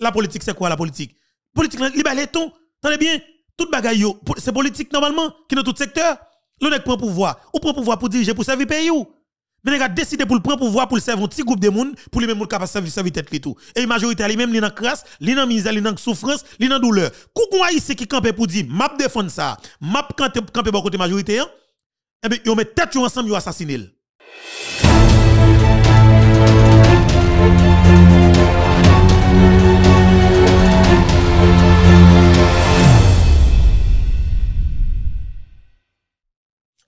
La politique, c'est quoi la politique Politique, libérez ton. Tenez bien, tout bagaille, c'est politique normalement qui est dans tout secteur. L'on prend pouvoir. Ou prend pouvoir pour diriger, pour servir le pays ou. Mais a décidé pour le prendre pouvoir pour le servir un petit groupe de monde pour les mêmes capable de servir servir tête et tout. Et majorité les même li dans crasse, li dans misère, li dans souffrance, li dans douleur. a ici qui campe pour dire map défendre ça, m'a camper pour côté majorité hein? eh Et Ils yo met tête ensemble ils assassinent.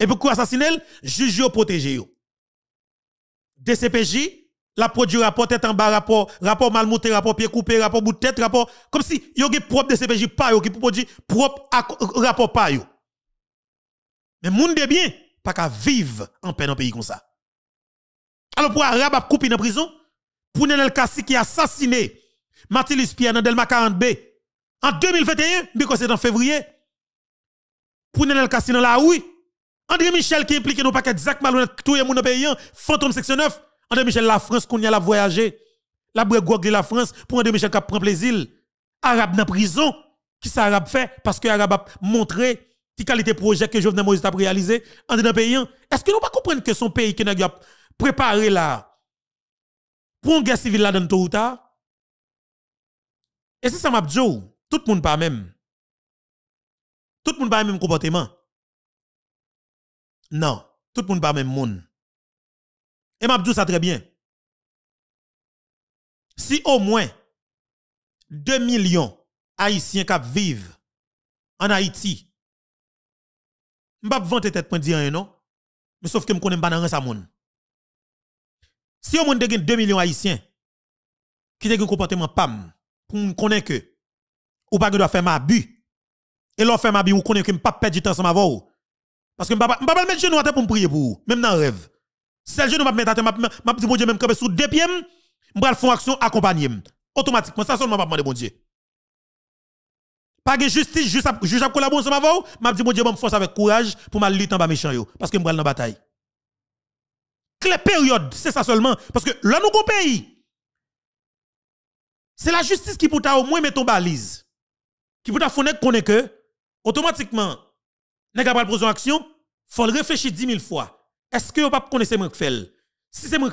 Et pourquoi assassiner Juge ou protéger DCPJ, la produit rapport tête en bas, rapport, rapport mal monté, rapport pied coupé, rapport bout de tête, rapport. Comme si yon gen propre DCPJ pas yo qui produit propre rapport pas yo. Mais moun de bien, pas qu'à vivre en peine en pays comme ça. Alors pour Arab a coupé dans prison, pour Nenel Kasi qui a assassiné Matilis Pierre dans Delma 40B en 2021, parce que c'est en février, pour Nenel Kassi dans la rue, André Michel qui implique nos paquets Zach Malhonnête, tout le monde pays, fantôme section 9. André Michel, la France, qu'on y a la voyager. La brègue de la France pour André Michel qui prend plaisir. Arabe dans prison. Qui ça arabe fait? Parce que arabe a montré qui qualité projet que Jovenel Moïse a réalisé. André dans pays, hein. est-ce que nous pas comprendre que son pays qui a préparé là pour une guerre civile là dans tout ou Et c'est ça m'a dit, tout le monde pas même. Tout le monde pas même comportement. Non, tout le monde pas même monde. Et m'a dit ça très bien. Si au moins 2 millions haïtiens qui vivent en Haïti, m'pa vante tête pour dire non, mais sauf que me connais pas dans ça monde. Si au moins 2 millions haïtiens qui ont un comportement pam pour nous connaître que ou pas doit faire ma bu et l'on faire ma bu ou connaît que pas perdre du temps ensemble avec parce que je ne vais pas mettre genou à pour me prier pour vous, même dans le rêve. Si le genou pas mettre à terre, m'a dit mon Dieu, même quand sous deux pieds, je vais faire action accompagner. Automatiquement, ça seulement m'a demander mon Dieu. Pas de justice, juste à, juste collaborer ensemble avec m'a dit mon Dieu, me force avec courage pour me lutter en bas méchant parce que je vais dans la bataille. Clé période, c'est ça seulement parce que là nous pays. C'est la justice qui peut au moins mettre ton balise. Qui peut qu'on est que automatiquement nèg pral poser une action, faut réfléchir 10 000 fois. Est-ce que vous pas connaissez moi Si c'est moi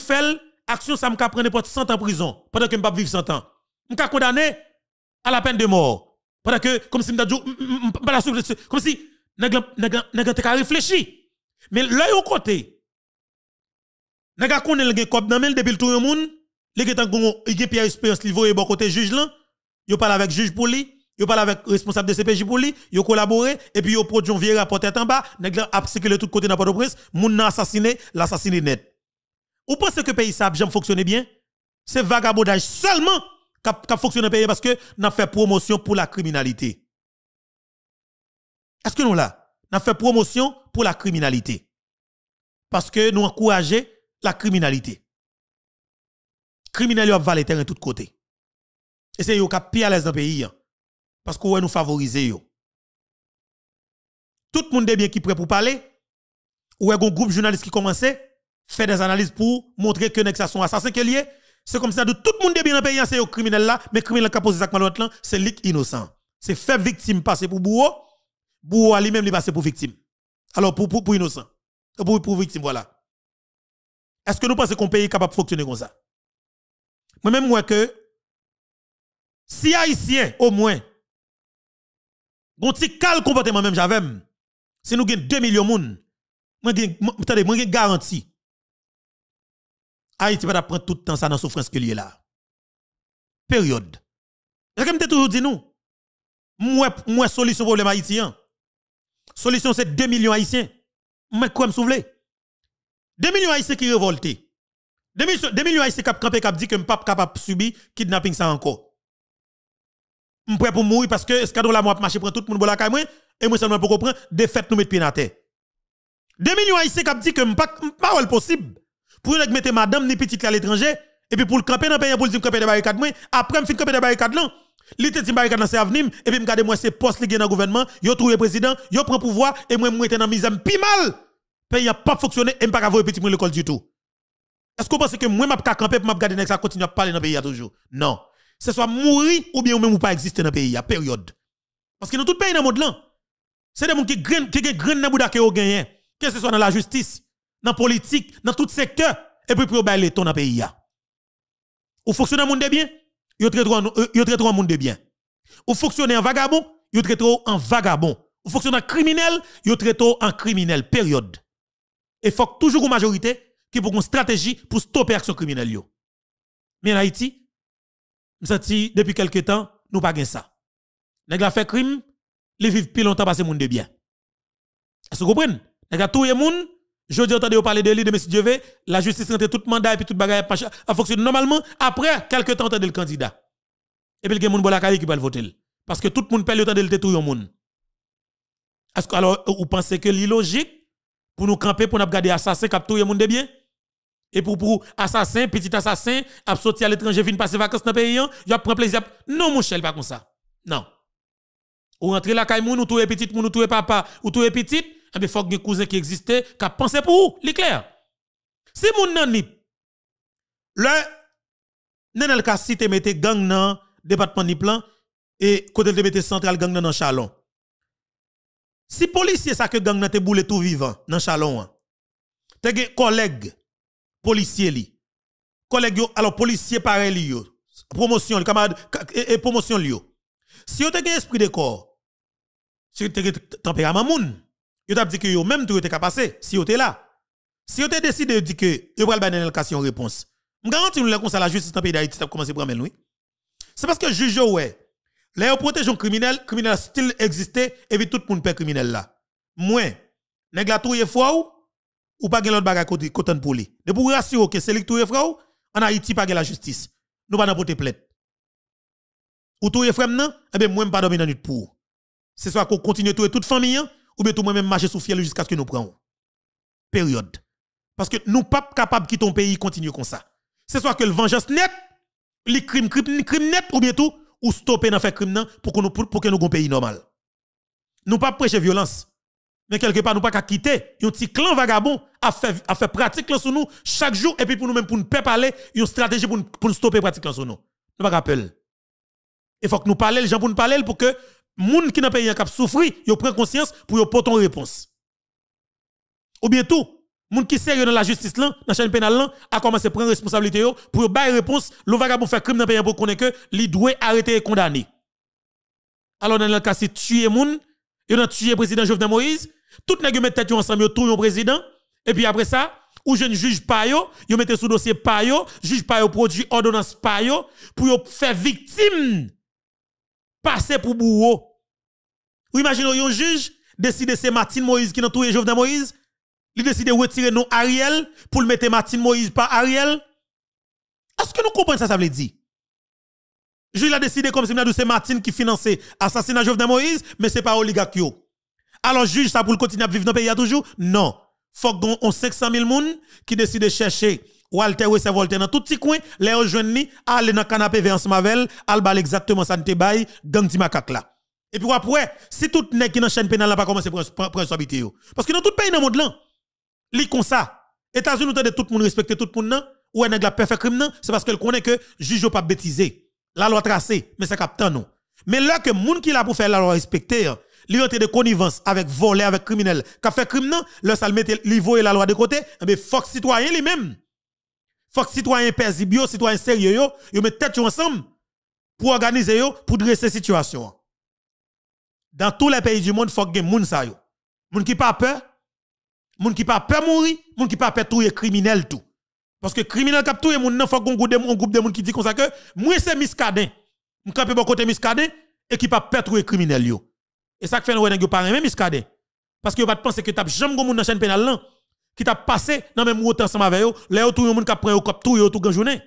action ça me prendre n'importe 100 ans en prison pendant que me pas vivre 100 ans. Me condamné à la peine de mort pendant que comme si me pas comme si nèg nèg réfléchi. Mais l'œil au côté nèg a un le cop dans depuis tout le monde, les gens il ont li bon côté juge là, parle avec juge pour lui Yo parle avec responsable de CPJ pour lui, yo collaboré et puis yo produit un vieux rapport tête en bas, nèg la a circulé tout côté dans Port-au-Prince, moun assassiné, l'assassiné net. Vous pensez que pays ça fonctionner bien C'est vagabondage seulement qui a fonctionné pays parce que n'a fait promotion pour la criminalité. Est-ce que nous là N'a fait promotion pour la criminalité. Parce que nous encourageons la criminalité. Criminels ont les terrain de tous côtés. Et c'est yo qui pire à l'aise dans le pays. Hein parce qu'on nous favoriser Tout le monde est bien qui prêt pour parler. Ou un groupe journalistes qui commençait faire des analyses pour montrer que nek ça sont assassins que lié. C'est comme ça de tout le monde est bien dans pays hein, c'est au criminel là, mais criminel qui a posé ça c'est l'innocent innocent. C'est fait victime passer pour bourreau, bourreau lui-même les passer pour victime. Alors pour pour, pour innocent. Euh, pour, pour victime voilà. Est-ce que nous pensons qu'on pays est capable de fonctionner comme ça Moi-même, moi que, si Haïtien, au moins, Gon ti cal comportement même j'avais. Si nous avons 2 millions de attendez, moi garantie. Haïti va prendre tout le temps ça dans souffrance que est là. Période. Je comme toujours dit nous. Moi moi solution problème haïtien. Solution c'est 2 millions haïtiens. Mais quoi me 2 millions haïtiens qui révoltés. 2 millions haïtiens qui cap dit que me pas capable subir kidnapping ça encore suis prêt pour mourir parce que l'escadron là, moi, marché pour tout le monde, la et moi seulement pour comprendre, défaite nous mettre pied dans terre. Des millions ici qui dit que pas pas possible pour nous mettre madame ni petite à l'étranger et puis pour le camper dans pays pour le camper de barricade moi après je suis camper de barricade là l'été de barricade dans c'est avenir et puis me garder moi c'est poste li dans gouvernement yo trouvé président yo le pouvoir et moi moi dans misère pi mal pays a pas fonctionné et pas avoir petit moi l'école du tout est-ce que vous pensez que moi m'a camper pour m'a garder ça continue à parler dans pays toujours non ce soit mourir ou bien même ou pas exister dans le pays, période. Parce que dans tout pays dans le monde c'est des gens qui gagnent qui gagnent dans bouda ont gagné, que ce soit dans la justice, dans la politique, dans tout secteur et puis pour bailler ton dans le pays Ou fonctionner monde de bien, yo traite un monde de bien. Ou fonctionner en vagabond, yo trop en vagabond. Ou fonctionner en criminel, yo trop en criminel période. Et il faut toujours une majorité qui pour une stratégie pour stopper l'action criminelle Mais en Haïti, me senti depuis quelques temps, nous pas gain ça. Nèg la fait crime, ils vivent plus longtemps parce monde de bien. Est-ce que vous comprenez Nèg a touye monde jodi entendez vous parler de lui de monsieur Dieu, la justice rentre tout mandat et puis tout bagarre. a fonctionné normalement après quelques temps entendez le candidat. Et puis il y a moun la qui va le voter parce que tout le monde perd le temps de le tout monde. Est-ce que alors vous pensez que l'illogique pour nous camper pour nous garder assassin cap tout le monde de bien et pour, pour assassin, petit assassin, a à l'étranger, venir passer vacances dans le pays, il hein, prend plaisir. Non, mon cher, pas comme ça. Non. Ou rentrez la caille, ou tout petit, ou tout papa, ou tout petit, eh il faut que cousin qui existent qui a pensé pour vous, c'est clair. Si mon pas le, nan el kasi te mette gang nan département ni plan, et côté de mette central gang nan chalon. Si policier ça que gang nan te boule tout vivant, nan chalon, hein. te ge collègue, policier li. Collègues alors policier pareil li yo. Promotion li camarade et, promotion li yo. Si te avez esprit de corps, si vous avez tempérament moun, vous avez dit que vous même tout était passé si vous êtes là. Si vous avez décidé de dire que vous avez une allocation réponse, je garantis que vous la justice dans pays d'Haïti, t'a commencé à prendre oui. C'est parce que le juge, ouais, les protège un criminel, criminel still existé et puis tout le monde criminel là. Moins, nèg la touye fou ou, ou pas l'autre bagage côté coton pour lui. De pour rassurer que c'est lui qui frère en Haïti pas la justice. Nous pas porter plainte. Ou tout frère non, eh ben moi pas dormir dans nuit pour. C'est soit qu'on continue tout toute famille hein, ou bien tout moi même marcher sous fiel jusqu'à ce que nous prenions. Période. Parce que nous pas capable quitter ton pays continue comme ça. C'est soit que le vengeance net, les crimes crime, crime net ou bien tout ou stopper dans faire crime pour que nous pour que un pays normal. Nous pas prêcher violence. Mais quelque part, nous pas qu'à quitter. Un petit clan vagabond a fait, fait pratique là sur nous chaque jour. Et puis pour nous-mêmes, pour nous parler, une stratégie pour, pour nous stopper pratique là sur nous. Nous pas rappeler. Il faut que nous parlions, les gens pour nous parler pour que les gens qui eu un de souffrent, ils prennent conscience pour qu'ils portent une réponse. Ou bien tout, gens qui sérieux dans la justice là, dans la chaîne pénale là, a commencé à prendre responsabilité yo, pour bailler réponse, le vagabond fait crime dans pays pour connait que li doit arrêter et condamner. Alors dans le cas si tuer moun, yo tué le président Jovenel Moïse, tout nèg met tête ensemble, yo tout yon président et puis après ça, ou je ne juge pas yo, yo mettez sous dossier pas yo, juge pas yo produit ordonnance pas yo pour faire victime passer pour bourreau. Vous imaginez yon juge décide c'est Martine Moïse qui dans tout Jovenel Moïse, il décide de retirer non Ariel pour le mettre Martine Moïse par Ariel. Est-ce que nous comprenons ça ça veut dire juge a décidé comme si c'est Martine qui finançait de Jovenel Moïse, mais c'est pas Oligakio. Alors, juge, ça pour le continuer à vivre dans le pays à toujours? Non. Faut qu'on 500 000 personnes qui décident de chercher Walter ou Walter, dans tout petit coin, les rejoignent, aller dans le canapé vers Mavel, aller exactement ça te bail, gang di là. Et puis après, si tout monde qui dans chaîne pénale n'a pas commencé à prendre responsabilité Parce que dans tout pays dans le monde là, li comme ça. États-Unis nous de tout le monde respecter tout le monde là, ou n'a la fait crime c'est parce qu'elle connaît que juge pas bêtisé. La loi tracée, mais c'est capteur non Mais là que moun qui la pour faire la loi respecter, li rentre de connivence avec voler avec criminel qui fait crime non le ça et li la loi de côté mais eh fuck citoyen lui-même fuck citoyen paisible citoyen sérieux yo yo met tête ensemble pour organiser pour dresser situation dans tous les pays du monde fuck gen moun sa yo moun qui pas peur moun qui pas peur mourir moun qui pas peur trouver criminel tout parce que criminel cap tout moun nan fuck un groupe de un groupe de moun qui dit comme ça que moi c'est miscadin m'camper bon côté miscadin et qui pas peur trouver criminel yo et ça fait nous a pas même miskade. Parce que vous ne pensez que vous avez jamais dans la chaîne pénale là, qui t'a passé dans même route ensemble avec eux, là tout le monde qui prend au cop tout tout journée.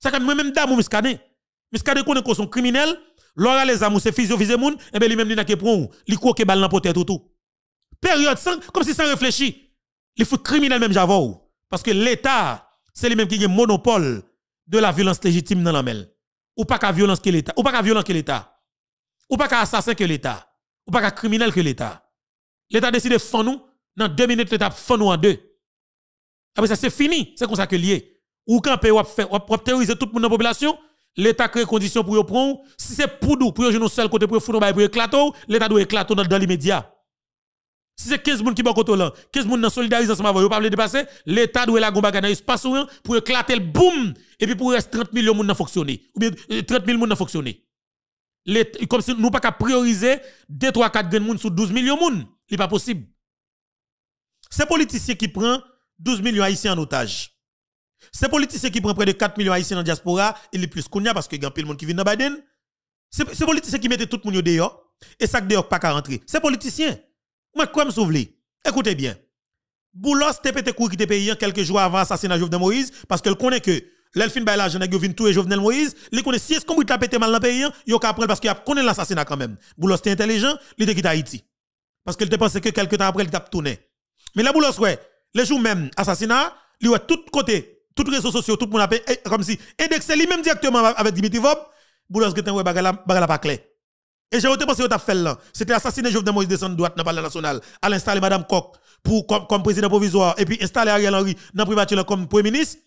Ça fait quand même dame miscadé. Miscadé quand qu'on sont criminels, l'aura les amours c'est physio visé moun, et eh ben lui même Il n'a que prend, li croque balle dans potet tout tout. Période sans comme si sans réfléchir. Il faut criminel même j'avoue parce que l'état c'est lui même qui a monopole de la violence légitime dans la mêle. Ou pas qu'à violence que l'État. Ou pas qu'à violence que l'État. Ou pas qu'à assassin que l'État ou pas qu'à criminel que l'État. L'État décide de faire nous, dans deux minutes, l'État fait nous en deux. Après ah, ça, c'est fini, c'est comme ça que lié. Ou quand pays ou terroriser toute la population, l'État crée conditions pour y prendre. Si c'est pour nous, pour nous seul côté, pour nous pour éclater, l'État doit éclater dans, l'immédiat. Si c'est 15 personnes qui sont côté là, 15 personnes dans solidarité ensemble, vous pas le dépasser, l'État doit la gombaga dans l'espace pour éclater le boom, et puis pour rester 30 millions de personnes fonctionner, ou bien 30 000 personnes fonctionner comme si nous pas qu'à prioriser 2 3 4 grains sur 12 millions de Ce n'est pas possible. C'est politicien qui prend 12 millions haïtiens en otage. C'est politicien qui prend près de 4 millions haïtiens la diaspora, il est plus a parce que y a plein de monde qui vient dans Biden. C'est politicien qui met tout le monde dehors et ça dehors pas qu'à rentrer. C'est politicien. Moi quoi me sauver Écoutez bien. Boulos te pété qui te payé quelques jours avant l'assassinat de Jovenel Moïse parce qu'elle connaît que L'elfin bay je n'ai yo vinn et Jovenel Moïse, li connaît si est-ce qu'on la pété mal dans le pays, hein, yo ka prendre parce qu'il a connaît l'assassinat quand même. Boulos était intelligent, il était quitté Haïti. Parce qu'il te pensait que quelques temps après il t'a tourné. Mais la Boulos ouais, le jour même assassinat, li ouais tout côté, tout réseaux sociaux, tout le monde eh, comme si indexé lui même directement avec Dimitri Vob, Boulos était ouais bagala bagala pas clair. Et j'ai pensé que tu fait là. C'était assassiner Jovenel Moïse descendre droite dans le national, à l'installer Madame Koch comme, président provisoire, et puis installer Ariel Henry dans le comme Premier ministre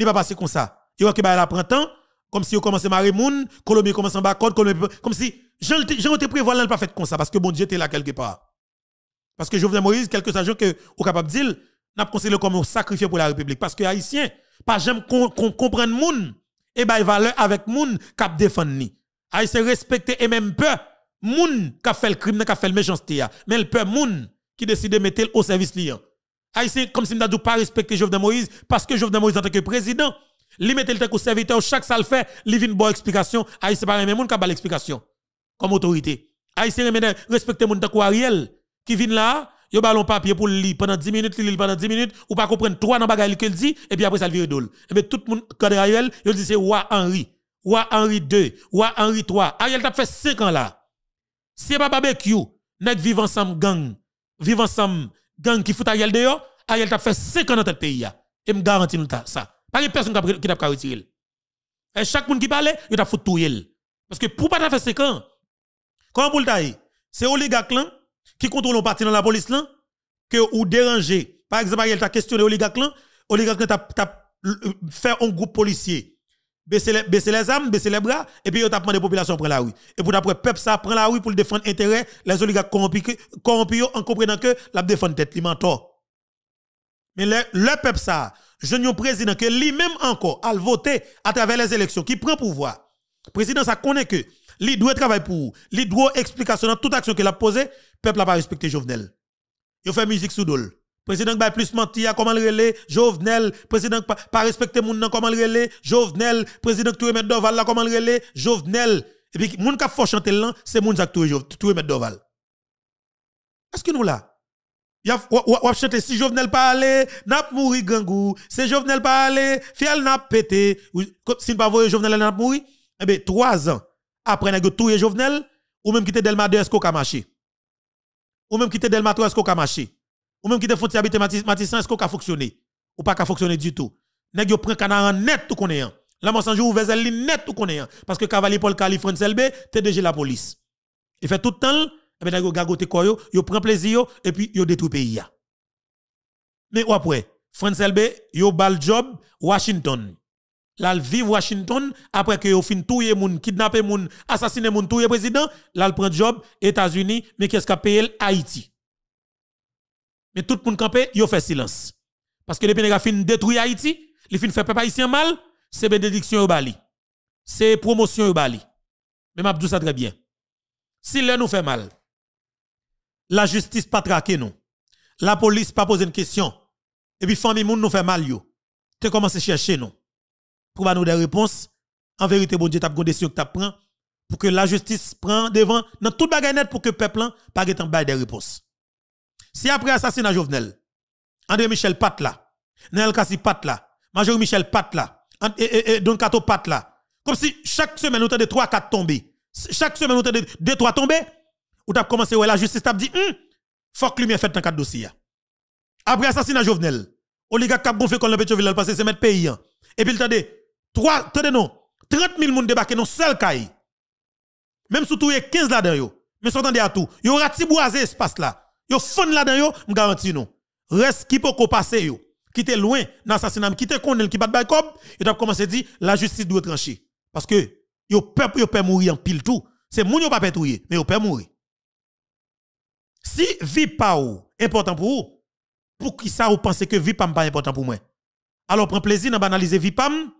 il pas passé comme ça. Il va que bah la printemps comme si on commençait à moun, Colombie commence en bas gens, comme si Jean te prévoit là pas fait comme ça parce que bon Dieu était là quelque part. Parce que Jovenel Moïse quelques chose que ou capable de dire n'a considéré comme un sacrifié pour la République parce que haïtien pas qu'on comprendre moun et bah valeur avec moun cap défendre ni. Haïtien respecter et même peur moun qui fait le crime, qui fait le méchanceté mais le peuple moun qui décide de mettre au service liant. Haïtien, comme si nous pas respecté Jovenel Moïse, parce que Jovenel Moïse, en tant que président, il mettait le temps au serviteur, chaque le fait, il vient une bonne explication. Haïtien, pas même monde qui a l'explication, comme autorité. Haïtien, respecte mon tant Ariel, qui vient là, yo ballon papier pour lui pendant 10 minutes, lui pendant 10 minutes, ou pas comprendre trois dans bagaille qu'il dit, et puis après ça le vire d'ol. Et eh bien tout le monde, quand Ariel, il dit c'est roi Henri, roi Henri 2, roi Henri 3. Ariel t'a fait 5 ans là. C'est pas barbecue, pas vivre ensemble gang, vivant ensemble gang qui fout Ariel dehors, Ariel t'a fait 5 ans dans ce pays. Et me garantis ça. Pas une personne qui t'a retiré. Et chaque monde qui parle, il t'a foutu tout. Parce que pour pas faire 5 ans, comment vous le C'est oligarque qui contrôle le parti dans la police là, que ou déranger. Par exemple, Ariel t'a questionné oligarque là, oligarque t'a euh, fait un groupe policier baisser les, âmes, armes, baisser les bras, et puis vous tapez des populations prend la rue. Et pour d'après, peuple ça prend la rue pour défendre intérêt, les oligarques corrompus, en comprenant que la défendre tête, li mentor. Mais le, peuple ça, jeune président que lui-même encore, a voté à travers les élections, qui prend pouvoir. Président ça connaît que, lui doit travailler pour, lui doit explication dans toute action qu'il a posée, peuple n'a pas respecté Jovenel. Il fait musique sous dole. Président Bay plus menti comment le relé Jovenel, président pas pa respecte moun nan comment le relé Jovenel, président Touré Met Doval la comment le relé Jovenel. Et puis moun ka fò chanter c'est moun Jacques Touré Touré Doval. Est-ce que nous là y a ou chanter si Jovenel pas aller, n'ap mouri gangou, c'est Jovenel pas aller, fiel n'ap pété, si pas Jovenel n'ap mouri, eh ben trois ans après n'a tué Jovenel ou même quitté Delma de ka Kamaché. Ou même quitté Delma de ka Kamaché ou même qui te font habiter Matissan, est-ce qu'on a fonctionné Ou pas a fonctionné du tout Nèg yo prend canard net tout qu'on est. Hein. Là, mon sanjou ouvert net tout qu'on est. Hein. Parce que Cavalier Paul Kali, France LB, déjà la police. Il fait tout le temps, et eh bien, yo gagote koyo, yo prend plaisir, et puis yo détruit pays. Mais ou après, France LB, yo bal job, Washington. Là, vive Washington, après que yo fin touye moun, kidnappe, moun, assassine moun, touye président, là, prend job, États-Unis, mais qu'est-ce qu'a payé Haïti. Mais tout le monde campé, il fait silence. Parce que depuis qu'il a détruit détruire Haïti, il fin fait peuple haïtien mal, c'est bénédiction au Bali. C'est promotion au Bali. Mais m'a ça très bien. Si l'un nous fait mal, la justice pas traquer nous. La police pas poser une question. Et puis famille moun nous fait mal yo. Tu commences à chercher nous. Pour nous des réponses, en vérité bon Dieu t'as des décision que prend pour que la justice prenne devant dans toute bagarre pour que le peuple hein, pas des réponses. Si après assassinat Jovenel, André Michel Patla, Nel Kassi Patla, Major Michel Patla, et, Don Kato Patla, comme si chaque semaine, nous avons 3-4 tombés. Chaque semaine, nous avons 2-3 tombés. Ou t'as commencé, ouais, la justice t'a dit, hum, faut que lumière fait dans 4 dossiers. Après assassinat Jovenel, oligarque qui a fait comme le Petroville, parce que c'est mettre pays. Hein. Et puis, attendez, 3, non, 30 000 personnes débarquent dans seul caille. Même si tout a 15 là-dedans, mais s'entendez à tout. y aura boisé espace là yo fond là-dedans yo, garantis non. Reste qui peut passer yo, qui loin dans assassinat, qui est ki qui bat by cop, doit commencer commencé dire la justice doit trancher parce que yo peuple yo peut mourir en pile tout. C'est moun yo pas pétouiller, mais yo peut mourir. Si vie pas ou important pour vous, pour qui ça vous pensez que vie pas important pour moi Alors prend plaisir dans banaliser vie m.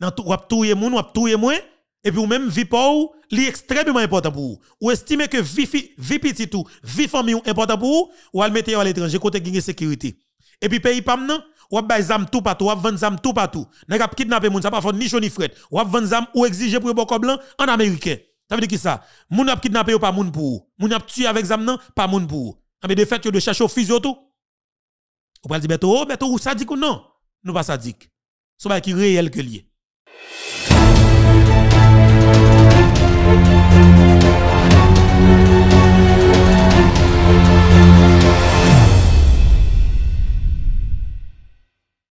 dans tout ou touyer moun ou touyer moins et puis, ou même, vie pour vous, extrêmement important pour vous. Ou estimez que vie, vie petit tout, vie famille est important pour vous, ou allez le mettre à l'étranger, côté gagner sécurité. Et puis, pays pas non, ou à zam tout partout, ou à vendre zam tout partout. N'a pas kidnapper moun, ça pas faire ni chaud ni fret. Ou à vendre zam ou exiger pour bon blanc en américain. Ça veut dire qui ça? Moun ap kidnappé ou pas moun pour Moun a tué avec zam non, pas moun pour ah, Mais de fait, yo de chercher au fusil tout. Ou pas dire, Beto, oh, Beto, ou sadique ou non? Nous pas sadique. C'est so, qui réel que lié.